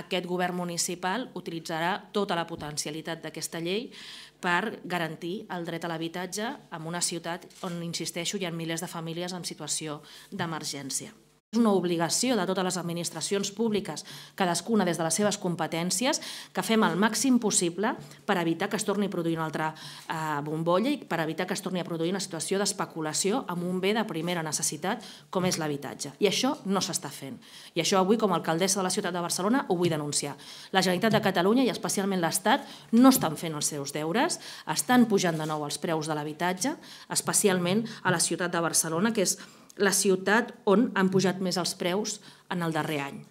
aquest govern municipal utilitzarà tota la potencialitat d'aquesta llei per garantir el dret a l'habitatge en una ciutat on, insisteixo, hi ha milers de famílies en situació d'emergència. És una obligació de totes les administracions públiques, cadascuna des de les seves competències, que fem el màxim possible per evitar que es torni a produir una altra eh, bombolla i per evitar que es torni a produir una situació d'especulació amb un bé de primera necessitat com és l'habitatge. I això no s'està fent. I això avui, com a alcaldessa de la ciutat de Barcelona, ho vull denunciar. La Generalitat de Catalunya i especialment l'Estat no estan fent els seus deures, estan pujant de nou els preus de l'habitatge, especialment a la ciutat de Barcelona, que és la ciutat on han pujat més els preus en el darrer any.